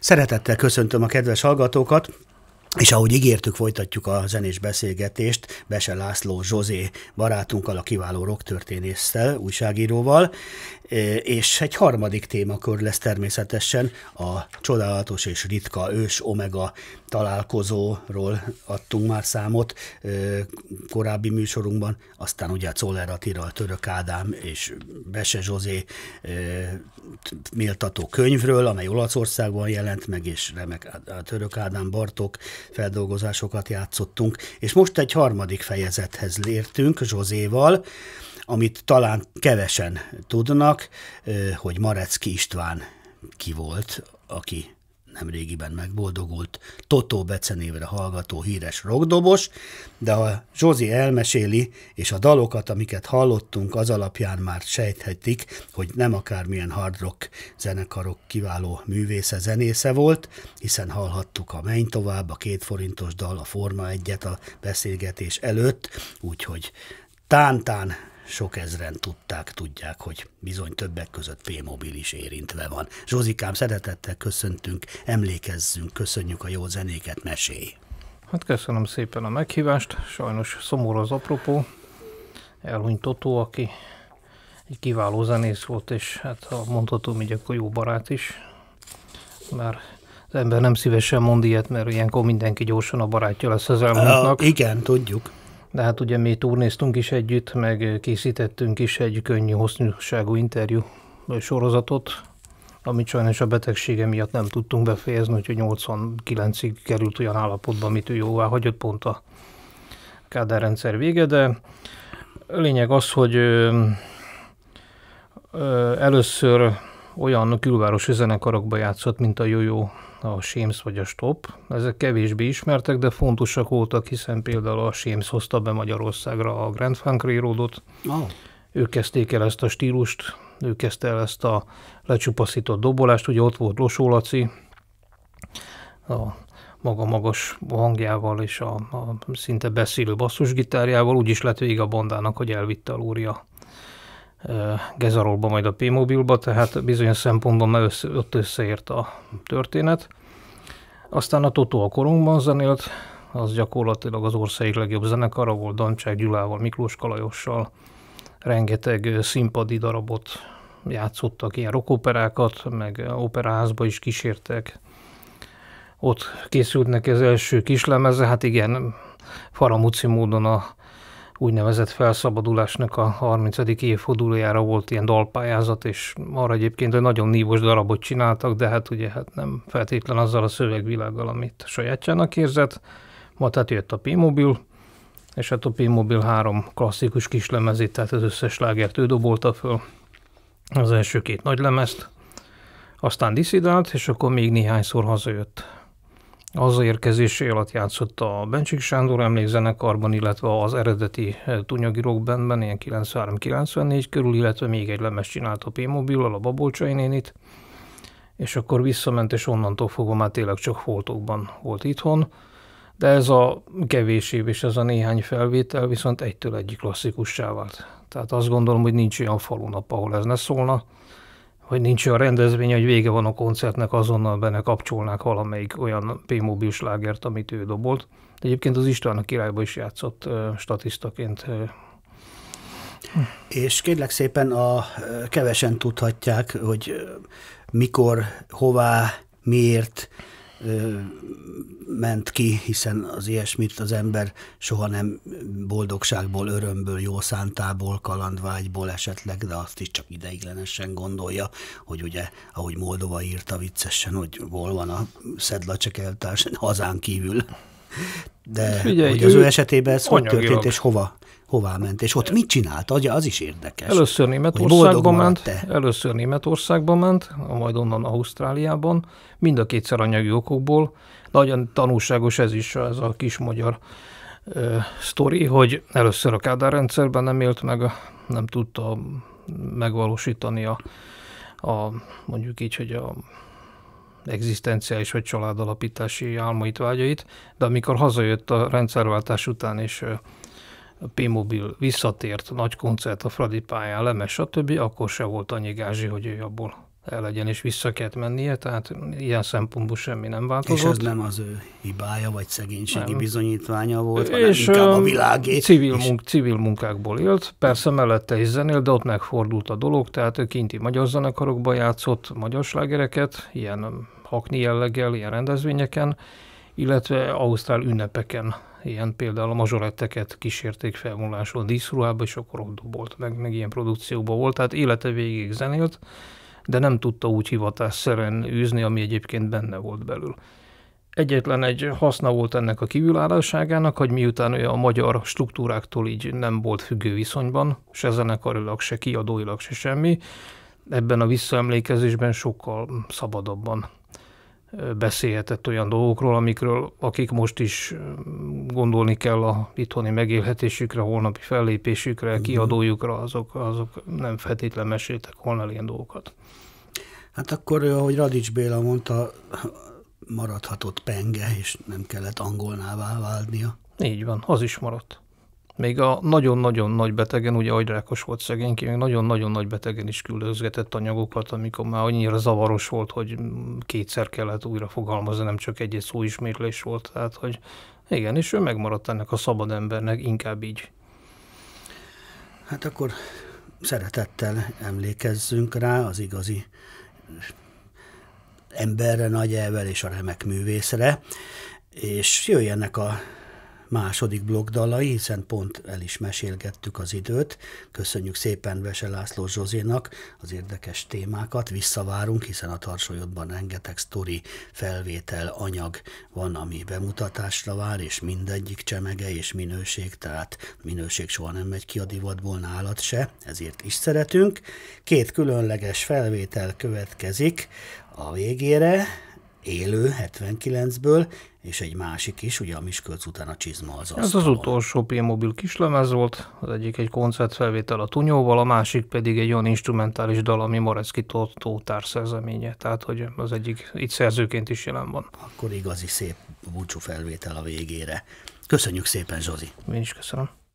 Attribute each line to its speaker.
Speaker 1: Szeretettel köszöntöm a kedves hallgatókat. És ahogy ígértük, folytatjuk a zenés beszélgetést Bese László Zsozé barátunkkal, a kiváló rocktörténésszel, újságíróval, e, és egy harmadik témakör lesz természetesen a csodálatos és ritka ős omega találkozóról adtunk már számot e, korábbi műsorunkban, aztán ugye Czoller Attila, Török Ádám és Bese Zsozé e, méltató könyvről, amely Olaszországban jelent meg, és remek a török Ádám Bartók feldolgozásokat játszottunk. És most egy harmadik fejezethez értünk Zsozéval, amit talán kevesen tudnak, hogy Marecki István ki volt, aki nem régiben megboldogult Totó becenévre hallgató híres rockdobos, de ha Zsózi elmeséli, és a dalokat, amiket hallottunk, az alapján már sejthetik, hogy nem akármilyen hard rock zenekarok kiváló művésze, zenésze volt, hiszen hallhattuk a Menj tovább, a két forintos dal, a Forma egyet a beszélgetés előtt, úgyhogy tántán sok ezren tudták, tudják, hogy bizony többek között P-mobil is érintve van. Zsózikám, szeretettel köszöntünk, emlékezzünk, köszönjük a jó zenéket, mesélj!
Speaker 2: Hát köszönöm szépen a meghívást, sajnos szomorú az apropó, Elhúny Totó, aki egy kiváló zenész volt, és hát ha mondhatom így, akkor jó barát is, mert az ember nem szívesen mond ilyet, mert ilyenkor mindenki gyorsan a barátja lesz az elmúltnak. Uh, igen, tudjuk. De hát ugye mi turnéztunk is együtt, meg készítettünk is egy könnyű hosszúságú interjú sorozatot, amit sajnos a betegsége miatt nem tudtunk befejezni, úgyhogy 89-ig került olyan állapotba, amit ő jóvá hagyott pont a Kádár rendszer vége, de lényeg az, hogy először olyan külvárosi zenekarokba játszott, mint a Jojo, a Shames vagy a Stop. Ezek kevésbé ismertek, de fontosak voltak, hiszen például a Shames hozta be Magyarországra a Grand Funk Railroadot. Oh. Ők kezdték el ezt a stílust, ő kezdte el ezt a lecsupaszított dobolást, ugye ott volt Losó Laci, a maga magas hangjával és a, a szinte beszélő basszusgitárjával, úgy is lett vége a bandának, hogy elvitte a lúria Gezarolba, majd a P-mobilba, tehát bizonyos szempontból már össze, ott összeért a történet. Aztán a Totó a korunkban zenélt, az gyakorlatilag az ország legjobb zenekara volt, Dancsák Gyulával, Miklós Kalajossal, rengeteg színpadi darabot játszottak, ilyen rockoperákat, meg operázba is kísértek. Ott készült neki az első kislemeze, hát igen, faramuci módon a úgynevezett felszabadulásnak a 30. évfordulójára volt ilyen dalpályázat, és arra egyébként egy nagyon nívos darabot csináltak, de hát ugye hát nem feltétlen azzal a szövegvilággal, amit sajátjának érzett. Ma tehát jött a P-mobil, és hát a P-mobil három klasszikus kislemezét, tehát az összes lágert ő dobolta föl, az első két nagy lemezt, aztán diszidált, és akkor még néhányszor hazajött az érkezésé alatt játszott a Bencsik Sándor emlékzenekarban, illetve az eredeti eh, Tunyagi Rock Bandben, ilyen 93-94 körül, illetve még egy lemes csinált a P-Mobillal, a Babolcsai nénit, és akkor visszament, és onnantól fogva már tényleg csak foltokban volt itthon. De ez a kevés év és ez a néhány felvétel viszont egytől egyik klasszikussá vált. Tehát azt gondolom, hogy nincs olyan falunap, ahol ez ne szólna hogy nincs olyan rendezvény, hogy vége van a koncertnek, azonnal benne kapcsolnák valamelyik olyan P-mobil slágert, amit ő dobolt. De egyébként az István a királyba is játszott statisztaként. És kérlek
Speaker 1: szépen, a kevesen tudhatják, hogy mikor, hová, miért, ment ki, hiszen az ilyesmit az ember soha nem boldogságból, örömből, jó szántából, kalandvágyból esetleg, de azt is csak ideiglenesen gondolja, hogy ugye, ahogy Moldova írta viccesen, hogy hol van a szedlacsekeltás hazán kívül. De hát Figyelj, hogy az ő, ő esetében ez hogy történt, és hova, hová ment, és ott mit csinált, az, az is érdekes. Először
Speaker 2: Németországba ment, te. először Németországba ment, majd onnan Ausztráliában, mind a kétszer anyagi okokból. Nagyon tanulságos ez is, ez a kis magyar ö, sztori, hogy először a Kádár rendszerben nem élt meg, nem tudta megvalósítani a, a mondjuk így, hogy a egzisztenciális vagy családalapítási álmait, vágyait, de amikor hazajött a rendszerváltás után, és a P-Mobil visszatért, nagy koncert a Fradi pályán, lemes, stb., akkor se volt annyi gázsi, hogy ő abból el legyen, és vissza kellett mennie, tehát
Speaker 1: ilyen szempontból semmi nem változott. És ez nem az ő hibája, vagy szegénységi nem. bizonyítványa volt, hanem és inkább a világé. Civil, és... munk,
Speaker 2: civil munkákból élt, persze mellette is zenél, de ott megfordult a dolog, tehát ő kinti magyar zenekarokba játszott magyar slágereket, ilyen hakni jelleggel ilyen rendezvényeken, illetve ausztrál ünnepeken, ilyen például a mazsoletteket kísérték felmúláson díszruhába, és akkor ott dobolt meg, meg ilyen produkcióban volt, tehát élete végig zenélt, de nem tudta úgy hivatásszerűen űzni, ami egyébként benne volt belül. Egyetlen egy haszna volt ennek a kívülállásságának, hogy miután ő a magyar struktúráktól így nem volt függő viszonyban, se zenekarilag, se kiadóilag, se semmi, ebben a visszaemlékezésben sokkal szabadabban beszélhetett olyan dolgokról, amikről, akik most is gondolni kell a itthoni megélhetésükre, holnapi fellépésükre, mhm. kiadójukra, azok, azok nem feltétlen meséltek volna ilyen
Speaker 1: dolgokat. Hát akkor, ahogy Radics Béla mondta, maradhatott penge, és nem kellett angolnává válnia. Így van, az is maradt.
Speaker 2: Még a nagyon-nagyon nagy betegen, ugye agyrákos volt szegényki, még nagyon-nagyon nagy betegen is küldözgetett anyagokat, amikor már annyira zavaros volt, hogy kétszer kellett újra fogalmazni, nem csak egy-egy szó ismétlés volt. Tehát, hogy igen, és ő megmaradt ennek a szabad embernek, inkább így.
Speaker 1: Hát akkor szeretettel emlékezzünk rá az igazi emberre, nagy elvel és a remek művészre, és jöjjenek a második blogdalai, hiszen pont el is mesélgettük az időt. Köszönjük szépen Vese László Zsozénak az érdekes témákat, visszavárunk, hiszen a tarsolyodban rengeteg sztori, felvétel, anyag van, ami bemutatásra vár, és mindegyik csemege és minőség, tehát minőség soha nem megy ki a divatból nálad se, ezért is szeretünk. Két különleges felvétel következik a végére, élő 79-ből, és egy másik is, ugye a Miskolc után a csizma az asztalon. Ez az
Speaker 2: utolsó P-mobil kislemez volt, az egyik egy koncertfelvétel a Tunyóval, a másik pedig egy olyan instrumentális dal, ami Morecki Tótár szerzeménye, tehát hogy az egyik itt
Speaker 1: szerzőként is jelen van. Akkor igazi szép búcsú felvétel a végére. Köszönjük szépen, Zsozi!
Speaker 2: Én is köszönöm.